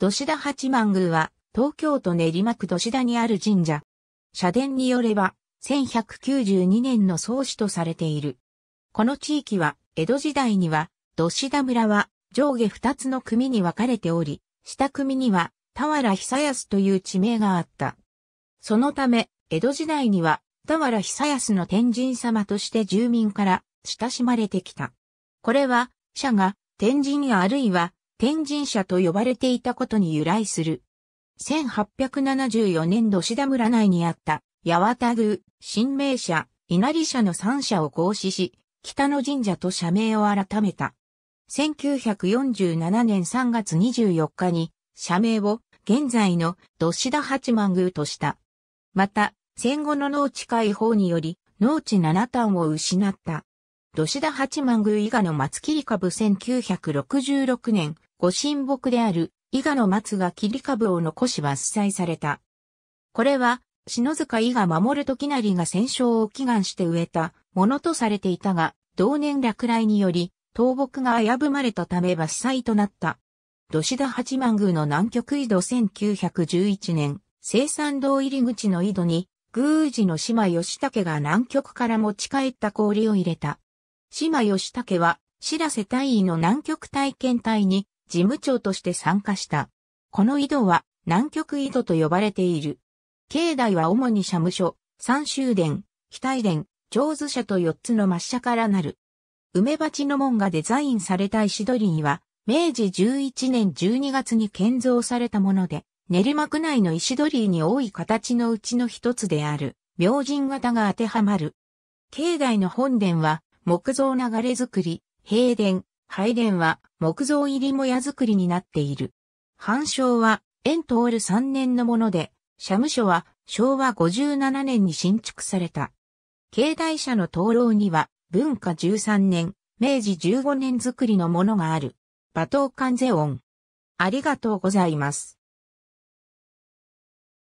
土田八幡宮は、東京都練馬区土田にある神社。社殿によれば、1192年の創始とされている。この地域は、江戸時代には、土田村は上下二つの組に分かれており、下組には、田原久康という地名があった。そのため、江戸時代には、田原久康の天神様として住民から親しまれてきた。これは、社が天神あるいは天神社と呼ばれていたことに由来する。1874年土田村内にあった、八幡宮、神明社、稲荷社の三社を合祀し、北野神社と社名を改めた。1947年3月24日に、社名を現在の土田八幡宮とした。また、戦後の農地解放により、農地七端を失った吉田八幡宮伊賀の松切り株1966年、ご神木である伊賀の松が切り株を残し伐採された。これは、篠塚伊賀守る時成が戦勝を祈願して植えたものとされていたが、同年落雷により、倒木が危ぶまれたため伐採となった。吉田八幡宮の南極井戸1911年、生産道入り口の井戸に、宮司の島吉武が南極から持ち帰った氷を入れた。島義武は、白瀬大尉の南極体験隊に事務長として参加した。この井戸は南極井戸と呼ばれている。境内は主に社務所、三州殿、非大殿、上手社と四つの抹社からなる。梅鉢の門がデザインされた石鳥には、明治11年12月に建造されたもので、練馬区内の石鳥居に多い形のうちの一つである、明神型が当てはまる。境内の本殿は、木造流れ作り、平殿、拝殿は木造入りもや作りになっている。繁昌は、円通る3年のもので、社務所は昭和57年に新築された。境内社の灯籠には、文化13年、明治15年作りのものがある。馬頭関世音。ありがとうございます。